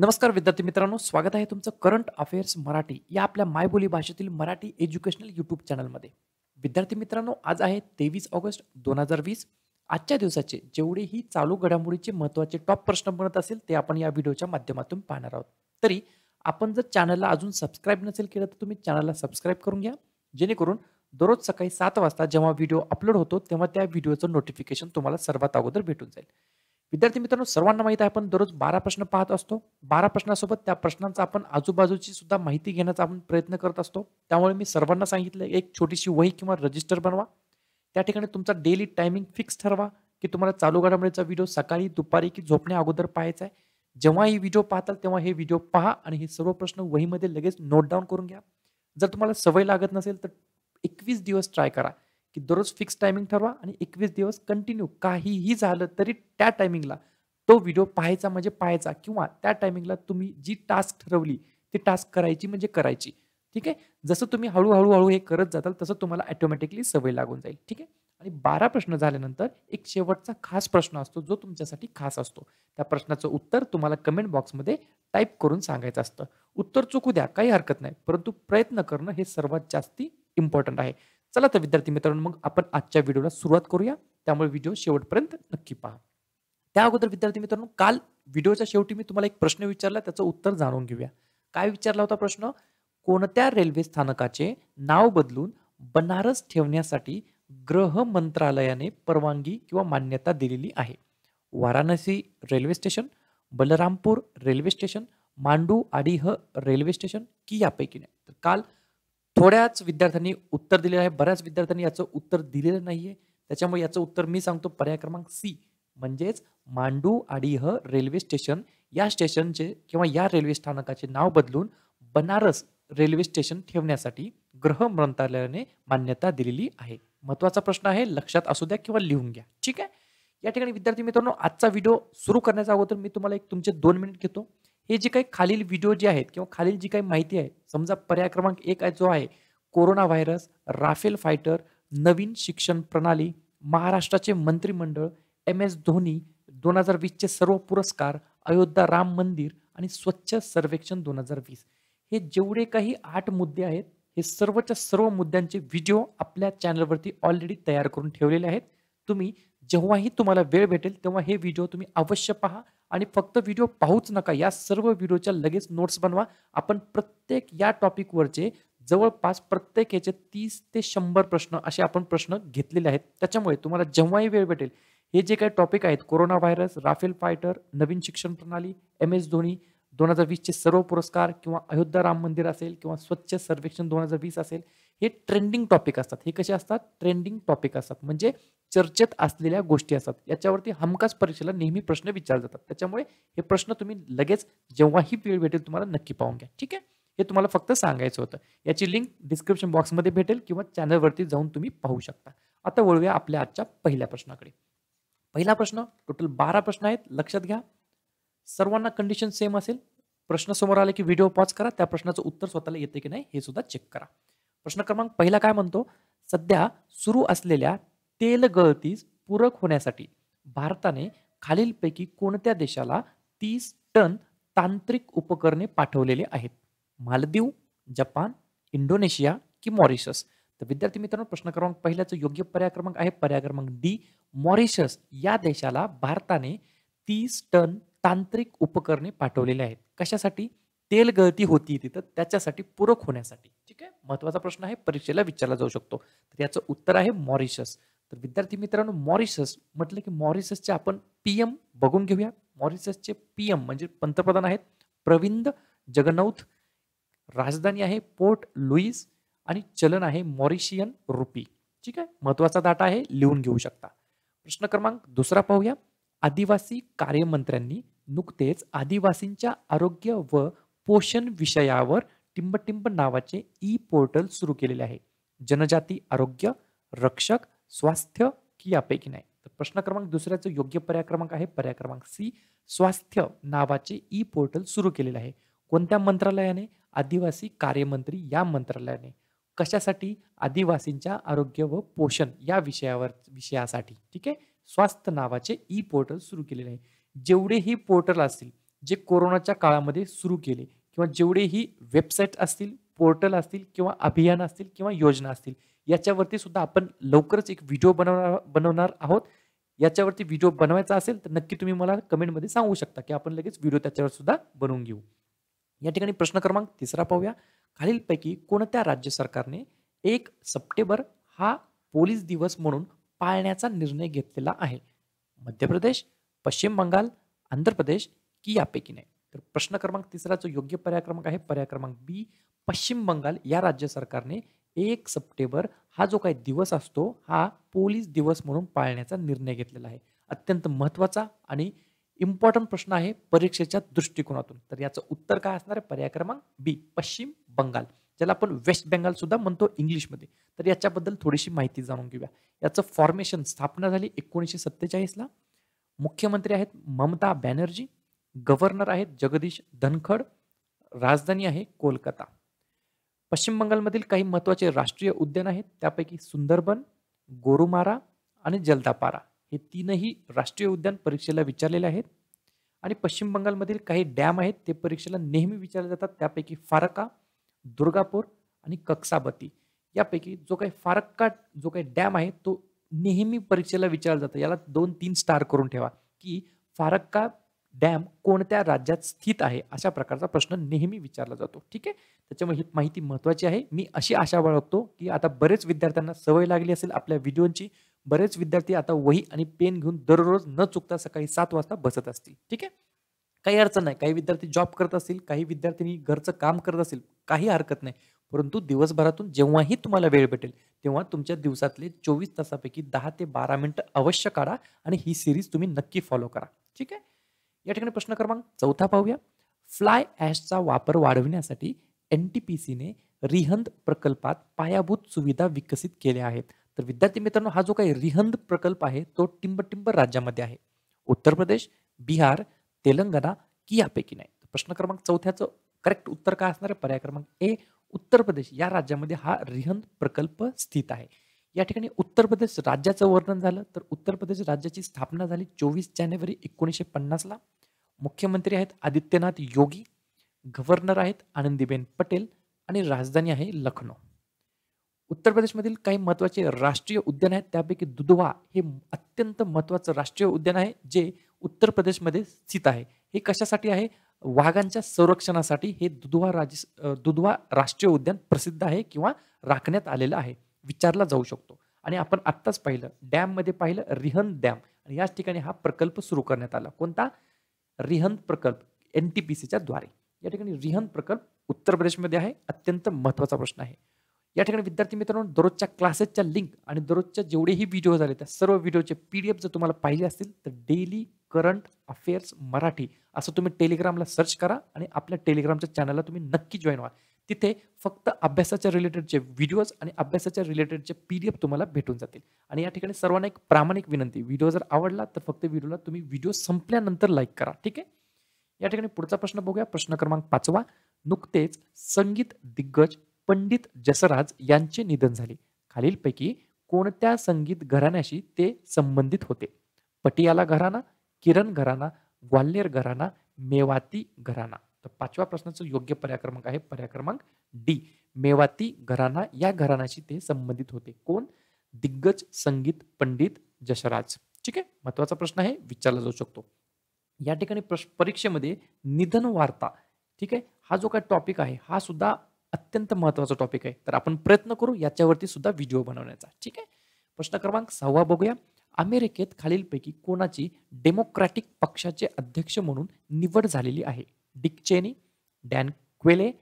नमस्कार विद्यार्थी मित्रांनो स्वागत आहे तुमचं करंट अफेअर्स मराठी या आपल्या मायबोली भाषेतील मराठी एज्युकेशनल यूट्यूब चॅनलमध्ये विद्यार्थी मित्रांनो आज आहे तेवीस ऑगस्ट दोन हजार वीस आजच्या दिवसाचे जेवढेही चालू घडामोडीचे महत्त्वाचे टॉप प्रश्न बनत असेल ते आपण या व्हिडिओच्या माध्यमातून पाहणार आहोत तरी आपण जर चॅनलला अजून सबस्क्राईब नसेल केलं तर तुम्ही चॅनलला सबस्क्राईब करून घ्या जेणेकरून दररोज सकाळी सात वाजता जेव्हा व्हिडिओ अपलोड होतो तेव्हा त्या व्हिडिओचं नोटिफिकेशन तुम्हाला सर्वात अगोदर भेटून जाईल विद्यार्थी मित्रांनो सर्वांना माहिती आहे आपण दररोज बारा प्रश्न पाहत असतो बारा प्रश्नासोबत त्या प्रश्नांचा आपण आजूबाजूची सुद्धा माहिती घेण्याचा आपण प्रयत्न करत असतो त्यामुळे मी सर्वांना सांगितलं एक छोटीशी वही किंवा रजिस्टर बनवा त्या ठिकाणी तुमचा डेली टायमिंग फिक्स ठरवा की तुम्हाला चालू घडामोडीचा व्हिडिओ सकाळी दुपारी की झोपण्या अगोदर पाहायचा आहे जेव्हा ही व्हिडिओ पाहताल तेव्हा हे व्हिडिओ पहा आणि हे सर्व प्रश्न वहीमध्ये लगेच नोट डाऊन करून घ्या जर तुम्हाला सवय लागत नसेल तर एकवीस दिवस ट्राय करा की दररोज फिक्स टायमिंग ठरवा आणि एकवीस दिवस कंटिन्यू काहीही झालं तरी त्या टायमिंगला तो व्हिडिओ पाहायचा म्हणजे पाहायचा किंवा त्या टायमिंगला तुम्ही जी टास्क ठरवली ती टास्क करायची म्हणजे करायची ठीक आहे जसं तुम्ही हळूहळू हळू हे करत जाताल तसं तुम्हाला ॲटोमॅटिकली सवय लागून जाईल ठीक आहे आणि बारा प्रश्न झाल्यानंतर एक शेवटचा खास प्रश्न असतो जो तुमच्यासाठी खास असतो त्या प्रश्नाचं उत्तर तुम्हाला कमेंट बॉक्समध्ये टाईप करून सांगायचं असतं उत्तर चुकू द्या काही हरकत नाही परंतु प्रयत्न करणं हे सर्वात जास्ती इम्पॉर्टंट आहे चला तर विद्यार्थी मित्रांनो मग आपण आजच्या व्हिडिओला सुरुवात करूया त्यामुळे व्हिडिओ शेवटपर्यंत नक्की पहा त्या अगोदर विद्यार्थी मित्रांनो काल व्हिडिओच्या शेवटी मी तुम्हाला एक प्रश्न विचारला त्याचं उत्तर जाणून घेऊया काय विचारला होता प्रश्न कोणत्या रेल्वे स्थानकाचे नाव बदलून बनारस ठेवण्यासाठी ग्रह मंत्रालयाने परवानगी किंवा मान्यता दिलेली आहे Varanasi railway station Balrampur railway station Manduadih railway station की यापैकी नाही तर काल थोड्याच विद्यार्थ्यांनी उत्तर दिलेलं आहे बऱ्याच विद्यार्थ्यांनी याचं उत्तर दिलेलं नाहीये त्याच्यामुळे याचं उत्तर मी सांगतो पर्याय क्रमांक सी म्हणजेच मांडू आडीह रेल्वे स्टेशन या स्टेशनचे किंवा या रेल्वे स्थानकाचे नाव बदलून बनारस रेल्वे स्टेशन ठेवण्यासाठी गृह मंत्रालयाने मान्यता दिलेली आहे महत्वाचा प्रश्न आहे लक्षात असू द्या किंवा लिहून घ्या ठीक आहे या ठिकाणी विद्यार्थी मित्रांनो आजचा व्हिडिओ सुरू करण्याच्या अगोदर मी तुम्हाला एक तुमचे दोन मिनिट घेतो हे जे काही खालील व्हिडिओ जे आहेत किंवा खालील जी काही माहिती आहे समजा पर्याय क्रमांक एक जो आहे कोरोना व्हायरस राफेल फायटर नवीन शिक्षण प्रणाली महाराष्ट्राचे मंत्रिमंडळ एम एस धोनी दोन हजार वीसचे सर्व पुरस्कार अयोध्या राम मंदिर आणि स्वच्छ सर्वेक्षण दोन हजार वीस हे जेवढे काही आठ मुद्दे आहेत हे सर्वच्या सर्व मुद्द्यांचे व्हिडिओ आपल्या चॅनलवरती ऑलरेडी तयार करून ठेवलेले आहेत तुम्ही जेव्हाही तुम्हाला वेळ भेटेल तेव्हा हे व्हिडिओ तुम्ही अवश्य पहा आणि फक्त व्हिडिओ पाहूच नका या सर्व व्हिडिओच्या लगेच नोट्स बनवा आपण प्रत्येक या टॉपिकवरचे जवळपास प्रत्येक याचे तीस ते शंभर प्रश्न असे आपण प्रश्न घेतलेले आहेत त्याच्यामुळे तुम्हाला जेव्हाही वेळ भेटेल हे जे काही टॉपिक आहेत कोरोना व्हायरस राफेल फायटर नवीन शिक्षण प्रणाली एम एस धोनी दोन हजार वीसचे सर्व पुरस्कार किंवा अयोध्या राम मंदिर असेल किंवा स्वच्छ सर्वेक्षण दोन हजार वीस असेल हे ट्रेंडिंग टॉपिक असतात हे कसे असतात ट्रेंडिंग टॉपिक असतात म्हणजे चर्चेत असलेल्या गोष्टी असतात याच्यावरती हमखास परीक्षेला नेहमी प्रश्न विचारले जातात त्याच्यामुळे हे प्रश्न तुम्ही लगेच जेव्हाही वेळ भेटेल तुम्हाला नक्की पाहून घ्या ठीक आहे हे तुम्हाला फक्त सांगायचं होतं याची लिंक डिस्क्रिप्शन बॉक्समध्ये भेटेल किंवा चॅनलवरती जाऊन तुम्ही पाहू शकता आता वळूया आपल्या आजच्या पहिल्या प्रश्नाकडे पहिला प्रश्न टोटल बारा प्रश्न आहेत लक्षात घ्या सर्वांना कंडिशन सेम असेल प्रश्न समोर आले की व्हिडिओ पॉज करा त्या प्रश्नाचं उत्तर स्वतःला येते की नाही हे सुद्धा चेक करा प्रश्न क्रमांक पहिला काय म्हणतो सध्या सुरू असलेल्या तेल गळतीस पूरक होण्यासाठी भारताने खालीलपैकी कोणत्या देशाला तीस टन तांत्रिक उपकरणे पाठवलेले आहेत मालदीव जपान इंडोनेशिया की मॉरिशस तर विद्यार्थी मित्रांनो प्रश्न क्रमांक पहिल्याचं योग्य पर्याय क्रमांक आहे पर्याय क्रमांक डी मॉरिशस या देशाला भारताने तीस टन तांत्रिक उपकरणे पाठवलेली आहेत कशासाठी तेल गळती होती तिथं त्याच्यासाठी पूरक होण्यासाठी ठीक आहे महत्वाचा प्रश्न आहे परीक्षेला विचारला जाऊ शकतो तर याचं उत्तर आहे मॉरिशस तर विद्यार्थी मित्रांनो मॉरिशस म्हटलं की मॉरिशसचे आपण पी एम बघून घेऊया मॉरिशसचे पी एम म्हणजे पंतप्रधान आहेत प्रविंद जगनौथ राजधानी आहे पोर्ट लुईस आणि चलन आहे मॉरिशियन रुपी ठीक आहे महत्वाचा डाटा आहे लिहून घेऊ शकता प्रश्न क्रमांक दुसरा पाहूया आदिवासी कार्यमंत्र्यांनी नुकतेच आदिवासींच्या आरोग्य व पोषण विषयावर टिंबटिंब नावाचे ई पोर्टल सुरू केलेले आहे जनजाती आरोग्य रक्षक स्वास्थ्य की यापैकी नाही तर प्रश्न क्रमांक दुसऱ्याचं योग्य पर्याय क्रमांक आहे पर्याय क्रमांक सी स्वास्थ्य नावाचे ई पोर्टल सुरू केलेले आहे कोणत्या मंत्रालयाने आदिवासी कार्यमंत्री या मंत्रालयाने कशासाठी आदिवासींच्या आरोग्य व पोषण या विषयावर विषयासाठी ठीक आहे स्वास्थ्य नावाचे ई पोर्टल सुरू केलेले आहे जेवढेही पोर्टल असतील जे कोरोनाच्या काळामध्ये सुरू केले किंवा जेवढेही वेबसाईट असतील पोर्टल असतील किंवा अभियान असतील किंवा योजना असतील याच्यावरती सुद्धा आपण लवकरच एक व्हिडिओ बनवणार बनवणार आहोत याच्यावरती व्हिडिओ बनवायचा असेल तर नक्की तुम्ही मला कमेंटमध्ये सांगू शकता की आपण लगेच व्हिडिओ त्याच्यावर सुद्धा बनवून घेऊ या ठिकाणी प्रश्न क्रमांक तिसरा पाहूया खालीलपैकी कोणत्या राज्य सरकारने एक सप्टेंबर हा पोलीस दिवस म्हणून पाळण्याचा निर्णय घेतलेला आहे मध्य प्रदेश पश्चिम बंगाल आंध्र प्रदेश की यापैकी नाही तर प्रश्न क्रमांक तिसरा जो योग्य पर्याय क्रमांक आहे पर्याय क्रमांक बी पश्चिम बंगाल या राज्य सरकारने एक सप्टेंबर हा जो काही दिवस असतो हा पोलीस दिवस म्हणून पाळण्याचा निर्णय घेतलेला आहे अत्यंत महत्त्वाचा आणि इम्पॉर्टंट प्रश्न आहे परीक्षेच्या दृष्टिकोनातून तर याचं उत्तर काय असणार आहे पर्याय क्रमांक बी पश्चिम बंगाल ज्याला आपण वेस्ट बंगाल सुद्धा म्हणतो इंग्लिशमध्ये तर याच्याबद्दल थोडीशी माहिती जाणून घेऊया याचं फॉर्मेशन स्थापना झाली एकोणीसशे सत्तेचाळीसला मुख्यमंत्री आहेत ममता बॅनर्जी गव्हर्नर आहेत जगदीश धनखड राजधानी आहे कोलकाता पश्चिम बंगालमधील काही महत्त्वाचे राष्ट्रीय उद्यान आहेत त्यापैकी सुंदरबन गोरुमारा आणि जलदापारा हे तीनही राष्ट्रीय उद्यान परीक्षेला विचारलेले आहेत आणि पश्चिम बंगालमधील काही डॅम आहेत ते परीक्षेला नेहमी विचारले जातात त्यापैकी फारका दुर्गापूर आणि कक्साबती यापैकी जो काही फारक्का जो काही डॅम आहे तो नेहमी परीक्षेला विचारला जातो याला दोन तीन स्टार करून ठेवा की फारक्का डॅम कोणत्या राज्यात स्थित आहे अशा प्रकारचा प्रश्न नेहमी विचारला जातो ठीक आहे त्याच्यामुळे ही माहिती महत्वाची आहे मी अशी आशा बाळगतो की आता बरेच विद्यार्थ्यांना सवय लागली असेल आपल्या व्हिडिओंची बरेच विद्यार्थी आता वही आणि पेन घेऊन दररोज न चुकता सकाळी सात वाजता बसत असतील ठीक आहे काही अडचण नाही काही विद्यार्थी जॉब करत असतील काही विद्यार्थ्यांनी घरचं काम करत असेल काही हरकत नाही परंतु दिवसभरातून जेव्हाही तुम्हाला वेळ भेटेल तेव्हा तुमच्या दिवसातले चोवीस तासापैकी दहा ते बारा मिनटं अवश्य काढा आणि ही सिरीज तुम्ही नक्की फॉलो करा ठीक आहे या ठिकाणी प्रश्न क्रमांक चौथा पाहूया फ्लाय ॲशचा वापर वाढविण्यासाठी एन टी पी सीने रिहंद प्रकल्पात पायाभूत सुविधा विकसित केल्या आहेत तर विद्यार्थी मित्रांनो हा जो काही रिहंद प्रकल्प आहे तो टिंबटिंब राज्यामध्ये आहे उत्तर प्रदेश बिहार तेलंगणा की यापैकी नाही प्रश्न क्रमांक चौथ्याचं करेक्ट उत्तर काय असणार आहे पर्याय क्रमांक ए उत्तर प्रदेश या राज्यामध्ये हा रिहंद प्रकल्प स्थित आहे या ठिकाणी उत्तर प्रदेश राज्याचं वर्णन झालं तर उत्तर प्रदेश राज्याची स्थापना झाली चोवीस जानेवारी एकोणीसशे पन्नासला मुख्यमंत्री आहेत आदित्यनाथ योगी गव्हर्नर आहेत आनंदीबेन पटेल आणि राजधानी आहे लखनौ उत्तर प्रदेशमधील काही महत्त्वाचे राष्ट्रीय उद्यान आहेत त्यापैकी दुधवा हे अत्यंत महत्त्वाचं राष्ट्रीय उद्यान आहे जे उत्तर प्रदेशमध्ये स्थित आहे हे कशासाठी आहे वाघांच्या संरक्षणासाठी हे दुधवा राज दुधवा राष्ट्रीय उद्यान प्रसिद्ध आहे किंवा राखण्यात आलेलं आहे विचारला जाऊ शकतो आणि आपण आत्ताच पाहिलं डॅममध्ये पाहिलं रिहन डॅम आणि याच ठिकाणी हा प्रकल्प सुरू करण्यात आला कोणता रिहन प्रकल्प एन टी पी सीच्या द्वारे या ठिकाणी रिहन प्रकल्प उत्तर प्रदेशमध्ये आहे अत्यंत महत्त्वाचा प्रश्न आहे या ठिकाणी विद्यार्थी मित्रांनो दररोजच्या क्लासेसच्या लिंक आणि दररोजच्या जेवढेही व्हिडिओ झाले त्या सर्व व्हिडिओचे पी डी एफ जर तुम्हाला पाहिले असतील तर डेली करंट अफेअर्स मराठी असं तुम्ही टेलिग्रामला सर्च करा आणि आपल्या टेलिग्रामच्या चॅनलला तुम्ही नक्की जॉईन व्हा तिथे फक्त अभ्यासाच्या रिलेटेडचे व्हिडिओज आणि अभ्यासाच्या रिलेटेडचे पी डी एफ तुम्हाला भेटून जातील आणि या ठिकाणी सर्वांना एक प्रामाणिक विनंती व्हिडिओ जर आवडला तर फक्त व्हिडिओला तुम्ही व्हिडिओ संपल्यानंतर लाईक करा ठीक आहे या ठिकाणी पुढचा प्रश्न बघूया प्रश्न क्रमांक पाचवा नुकतेच संगीत दिग्गज पंडित जसराज यांचे निधन झाले खालीलपैकी कोणत्या संगीत घराण्याशी ते संबंधित होते पटियाला घराणा किरण घराणा ग्वाल्हेर घराणा मेवाती घराणा तर पाचव्या प्रश्नाचं योग्य पर्याय आहे पर्याक्रमांक डी मेवाती घराणा या घराण्याशी ते संबंधित होते कोण दिग्गज संगीत पंडित जशराज ठीक आहे महत्वाचा प्रश्न आहे विचारला जाऊ शकतो या ठिकाणी परीक्षेमध्ये निधन वार्ता ठीक आहे हा जो काय टॉपिक आहे हा सुद्धा अत्यंत महत्वाचा टॉपिक आहे तर आपण प्रयत्न करू याच्यावरती सुद्धा व्हिडिओ बनवण्याचा ठीक आहे प्रश्न क्रमांक सहावा बघूया अमेरिकेत खालीलपैकी कोणाची डेमोक्रॅटिक पक्षाचे अध्यक्ष म्हणून निवड झालेली आहे Dick Cheney dan क्वेले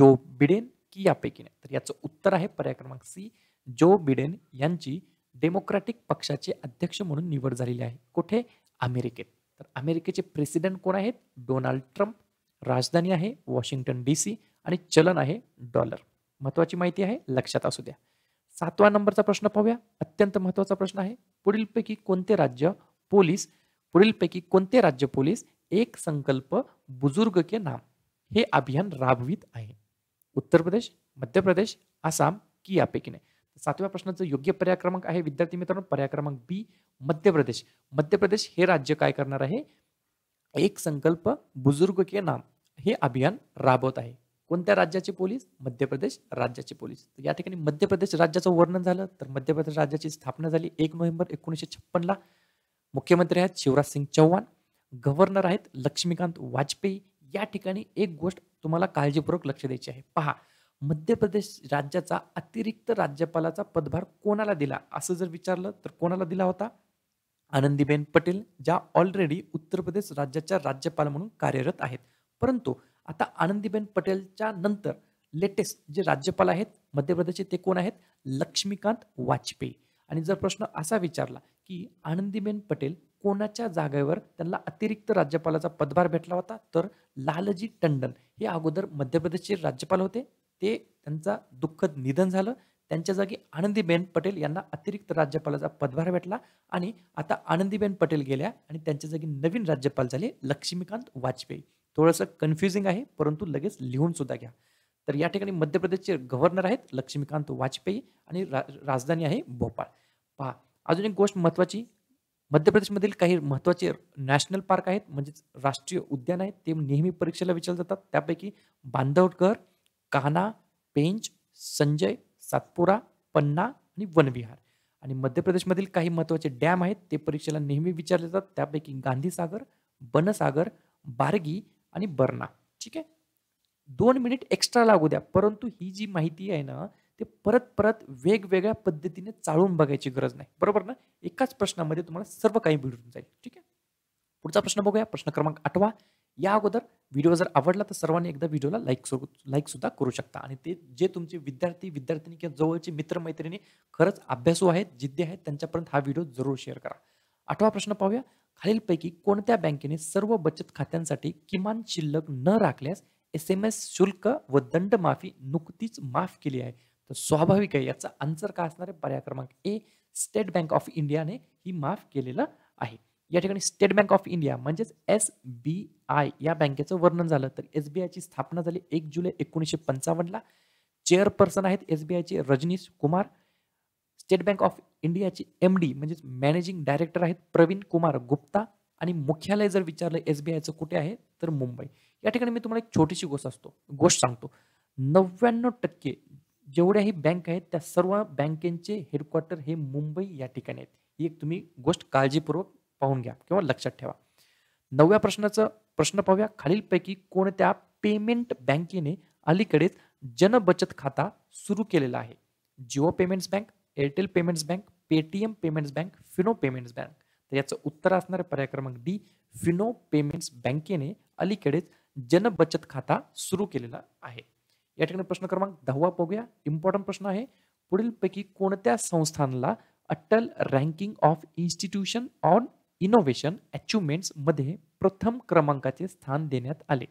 Joe Biden की यापैकी नाही तर याचं उत्तर आहे पर्याय क्रमांक सी जो बिडेन यांची डेमोक्रॅटिक पक्षाचे अध्यक्ष म्हणून निवड झालेली आहे कुठे अमेरिकेत तर अमेरिकेचे प्रेसिडेंट कोण आहेत डोनाल्ड ट्रम्प राजधानी आहे वॉशिंग्टन डी सी आणि चलन आहे डॉलर महत्वाची माहिती आहे लक्षात असू द्या सातवा नंबरचा प्रश्न पाहूया अत्यंत महत्त्वाचा प्रश्न आहे पुढीलपैकी कोणते राज्य पोलीस पुढीलपैकी कोणते राज्य पोलीस एक संकल्प बुजुर्ग के नाम हे अभियान राबवित आहे उत्तर प्रदेश मध्य प्रदेश आसाम की यापैकी नाही सातव्या प्रश्नाचं योग्य पर्याय क्रमांक आहे विद्यार्थी मित्रांनो पर्याय क्रमांक बी मध्य प्रदेश मध्य प्रदेश हे राज्य काय करणार आहे एक संकल्प बुजुर्ग के नाम हे अभियान राबवत आहे कोणत्या राज्याचे पोलीस मध्य प्रदेश राज्याचे पोलीस या ठिकाणी मध्य प्रदेश राज्याचं वर्णन झालं तर मध्य प्रदेश राज्याची स्थापना झाली एक नोव्हेंबर एकोणीसशे छप्पनला मुख्यमंत्री आहेत शिवराज सिंग चौहान गव्हर्नर आहेत लक्ष्मीकांत वाजपेयी या ठिकाणी एक गोष्ट तुम्हाला काळजीपूर्वक लक्ष द्यायची आहे पहा मध्य प्रदेश राज्याचा अतिरिक्त राज्यपालाचा पदभार कोणाला दिला असं जर विचारलं तर कोणाला दिला होता आनंदीबेन पटेल ज्या ऑलरेडी उत्तर प्रदेश राज्याच्या राज्यपाल म्हणून कार्यरत आहेत परंतु आता आनंदीबेन पटेलच्या नंतर लेटेस्ट जे राज्यपाल आहेत मध्य प्रदेशचे ते कोण आहेत लक्ष्मीकांत वाजपेयी आणि जर प्रश्न असा विचारला की आनंदीबेन पटेल कोणाच्या जागेवर त्यांना अतिरिक्त राज्यपालाचा पदभार भेटला होता तर लालजी टंडन हे अगोदर मध्य प्रदेशचे राज्यपाल होते ते त्यांचा दुःखद निधन झालं त्यांच्या जागी आनंदीबेन पटेल यांना अतिरिक्त राज्यपालाचा पदभार भेटला आणि आता आनंदीबेन पटेल गेल्या आणि त्यांच्या जागी नवीन राज्यपाल झाले लक्ष्मीकांत वाजपेयी थोडंसं कन्फ्युजिंग आहे परंतु लगेच लिहून सुद्धा घ्या तर या ठिकाणी मध्य प्रदेशचे गव्हर्नर आहेत लक्ष्मीकांत वाजपेयी आणि राजधानी आहे भोपाळ पहा अजून एक गोष्ट महत्त्वाची मध्य प्रदेशमधील काही महत्त्वाचे नॅशनल पार्क आहेत म्हणजेच राष्ट्रीय उद्यान आहेत ते नेहमी परीक्षेला विचारले जातात त्यापैकी बांधवगड कान्हा पेंच संजय सातपुरा पन्ना आणि वनविहार आणि मध्य प्रदेशमधील काही महत्त्वाचे डॅम आहेत ते परीक्षेला नेहमी विचारले जातात त्यापैकी गांधीसागर बनसागर बारगी आणि बर्ना ठीक आहे दोन मिनिट एक्स्ट्रा लागू द्या परंतु ही जी माहिती आहे ना ते परत परत वेगवेगळ्या पद्धतीने चालून बघायची गरज नाही बरोबर ना एकाच प्रश्नामध्ये तुम्हाला सर्व काही मिळून जाईल ठीक आहे पुढचा प्रश्न बघूया प्रश्न क्रमांक आठवा या अगोदर व्हिडिओ जर आवडला तर सर्वांनी एकदा व्हिडिओला लाईक सुरू लाईक सुद्धा करू शकता आणि ते जे तुमचे विद्यार्थी विद्यार्थिनी किंवा जवळचे मित्रमैत्रिणी खरंच अभ्यासू आहेत जिद्दी आहेत त्यांच्यापर्यंत हा व्हिडिओ जरूर शेअर करा आठवा प्रश्न पाहूया खालीलपैकी कोणत्या बँकेने सर्व बचत खात्यांसाठी किमान शिल्लक न राखल्यास एस एम एस शुल्क व दंडमाफी नुकतीच माफ केली आहे तर स्वाभाविक आहे याचा आन्सर काय असणार आहे पर्याय क्रमांक ए स्टेट बँक ऑफ इंडियाने ही माफ केलेलं आहे या ठिकाणी स्टेट बँक ऑफ इंडिया म्हणजेच एस बी आय या बँकेचं वर्णन झालं तर एस बी आयची स्थापना झाली एक जुलै एकोणीसशे पंचावन्नला चेअरपर्सन आहेत एस बी आयचे Rajnish Kumar State Bank of इंडियाचे एम डी म्हणजेच मॅनेजिंग डायरेक्टर आहेत प्रवीण कुमार गुप्ता आणि मुख्यालय जर विचारलं एस बी आयचं कुठे आहे तर मुंबई या ठिकाणी मी तुम्हाला एक छोटीशी गोष्ट असतो गोष्ट सांगतो नव्याण्णव टक्के जेवढ्याही बँक आहेत त्या सर्व बँकेचे हेडक्वार्टर हे मुंबई या ठिकाणी आहेत ही एक तुम्ही गोष्ट काळजीपूर्वक पाहून घ्या किंवा लक्षात ठेवा नवव्या प्रश्नाचा प्रश्न पाहूया खालीलपैकी कोणत्या पेमेंट बँकेने अलीकडेच जनबचत खाता सुरू केलेला आहे Jio payments bank Airtel payments bank Paytm payments bank Fino payments bank तर याचं उत्तर असणार पर्याय क्रमांक डी फिनो पेमेंट्स बँकेने अलीकडेच जनबचत खाता सुरू केलेला आहे या ठिकाणी प्रश्न क्रमांक दहावा बघूया इम्पॉर्टंट प्रश्न आहे पुढीलपैकी कोणत्या संस्थांना Atal ranking of institution on innovation मध्ये प्रथम क्रमांकाचे स्थान देण्यात आले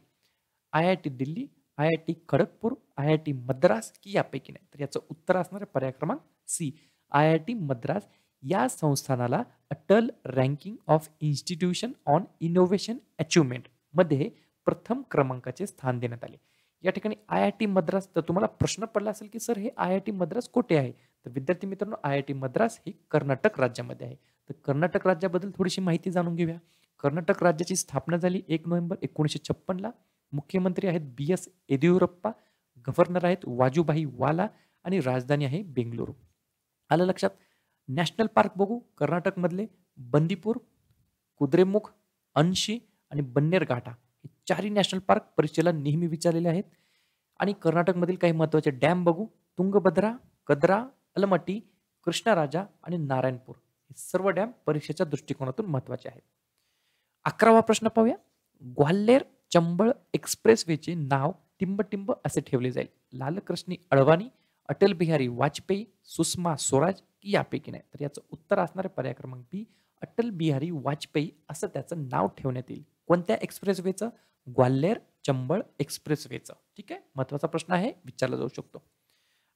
I I T Delhi I I T Kharagpur I I T Madras की यापैकी नाही तर याचं उत्तर असणार आहे पर्याय क्रमांक C I I T Madras या संस्थानाला Atal ranking of institution on innovation मध्ये प्रथम क्रमांकाचे स्थान देण्यात आले या ठिकाणी आय आय टी मद्रास तर तुम्हाला प्रश्न पडला असेल की सर हे आय आय टी मद्रास कुठे आहे तर विद्यार्थी मित्रांनो आय आय टी मद्रास ही कर्नाटक राज्यामध्ये आहे तर कर्नाटक राज्याबद्दल थोडीशी माहिती जाणून घेऊया कर्नाटक राज्याची स्थापना झाली एक नोव्हेंबर एकोणीसशे छप्पनला मुख्यमंत्री आहेत बी एस येदियुरप्पा गव्हर्नर आहेत वाजूबाई वाला आणि राजधानी आहे बेंगलुरू आलं लक्षात नॅशनल पार्क बघू कर्नाटकमधले बंदीपूर कुद्रेमुख अंशी आणि बन्नेरघाटा चारही नॅशनल पार्क परीक्षेला नेहमी विचारलेले आहेत आणि कर्नाटकमधील काही महत्त्वाचे डॅम बघू तुंगभद्रा कद्रा अलमट्टी कृष्णराजा आणि नारायणपूर हे सर्व डॅम परीक्षेच्या दृष्टिकोनातून महत्त्वाचे आहेत अकरावा प्रश्न पाहूया ग्वाल्हेर चंबळ एक्सप्रेसवेचे नाव टिंबटिंब असे ठेवले जाईल लालकृष्णी अडवाणी अटल बिहारी वाजपेयी सुषमा स्वराज की यापैकी नाही तर याचं उत्तर असणारे पर्याय क्रमांक बी अटल बिहारी वाजपेयी असं त्याचं नाव ठेवण्यात येईल कोणत्या एक्सप्रेसवेचं ग्वाल्हेर चंबळ वेचं ठीक आहे महत्वाचा प्रश्न आहे विचारला जाऊ शकतो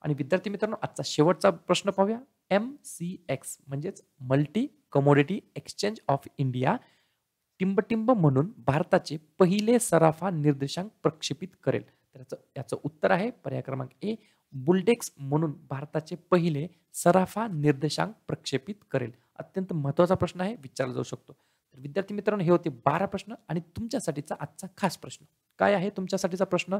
आणि विद्यार्थी मित्रांनो आजचा शेवटचा प्रश्न पाहूया एम सी एक्स म्हणजेच multi commodity exchange of India टिंबटिंब म्हणून भारताचे पहिले सराफा निर्देशांक प्रक्षेपित करेल तर याचं याचं उत्तर आहे पर्याय क्रमांक ए बुलडेक्स म्हणून भारताचे पहिले सराफा निर्देशांक प्रक्षेपित करेल अत्यंत महत्वाचा प्रश्न आहे विचारला जाऊ शकतो विद्यार्थी मित्रांनो हे होते बारा प्रश्न आणि तुमच्यासाठीचा आजचा खास प्रश्न काय आहे तुमच्यासाठीचा प्रश्न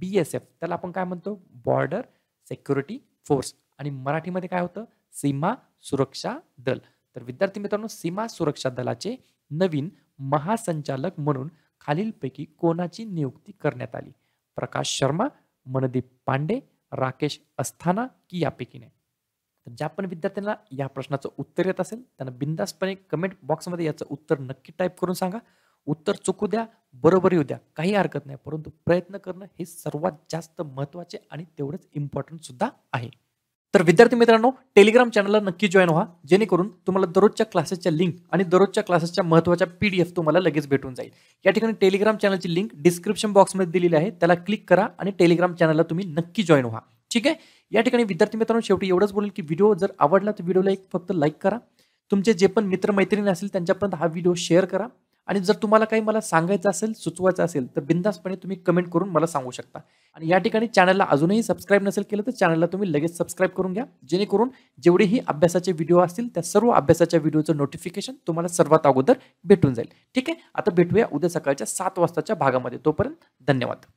बी एस एफ त्याला आपण काय म्हणतो बॉर्डर सेक्युरिटी फोर्स आणि मराठीमध्ये काय होतं सीमा सुरक्षा दल तर विद्यार्थी मित्रांनो सीमा सुरक्षा दलाचे नवीन महासंचालक म्हणून खालीलपैकी कोणाची नियुक्ती करण्यात आली प्रकाश शर्मा मनदीप पांडे राकेश अस्थाना की यापैकी नाही तर ज्या पण विद्यार्थ्यांना या प्रश्नाचं उत्तर येत असेल त्यांना बिंदासपणे कमेंट बॉक्समध्ये याचं उत्तर नक्की टाईप करून सांगा उत्तर चुकू द्या बरोबर येऊ द्या काही हरकत नाही परंतु प्रयत्न करणं हे सर्वात जास्त महत्त्वाचे आणि तेवढंच इम्पॉर्टंट सुद्धा आहे तर विद्यार्थी मित्रांनो टेलिग्राम चॅनलला नक्की जॉईन व्हा जेणेकरून तुम्हाला दररोजच्या क्लासेसच्या लिंक आणि दररोजच्या क्लासेसच्या महत्त्वाच्या पी डी एफ तुम्हाला लगेच भेटून जाईल या ठिकाणी टेलिग्राम चॅनलची लिंक डिस्क्रिप्शन बॉक्समध्ये दिलेली आहे त्याला क्लिक करा आणि टेलिग्राम चॅनलला तुम्ही नक्की जॉईन व्हा ठीक आहे या ठिकाणी विद्यार्थी मित्रांनो शेवटी एवढंच बोलेल की व्हिडिओ जर आवडला तर व्हिडिओला एक फक्त लाईक करा तुमचे जे पण मित्रमैत्रिणी असेल त्यांच्यापर्यंत हा व्हिडिओ शेअर करा आणि जर तुम्हाला काही मला सांगायचं असेल सुचवायचं असेल तर बिंदासपणे तुम्ही कमेंट करून मला सांगू शकता आणि या ठिकाणी चॅनलला अजूनही सबस्क्राईब नसेल केलं तर चॅनलला तुम्ही लगेच सबस्क्राईब करून घ्या जेणेकरून जेवढेही अभ्यासाचे व्हिडिओ असतील त्या सर्व अभ्यासाच्या व्हिडिओचं नोटिफिकेशन तुम्हाला सर्वात अगोदर भेटून जाईल ठीक आहे आता भेटूया उद्या सकाळच्या सात वाजताच्या भागामध्ये तोपर्यंत धन्यवाद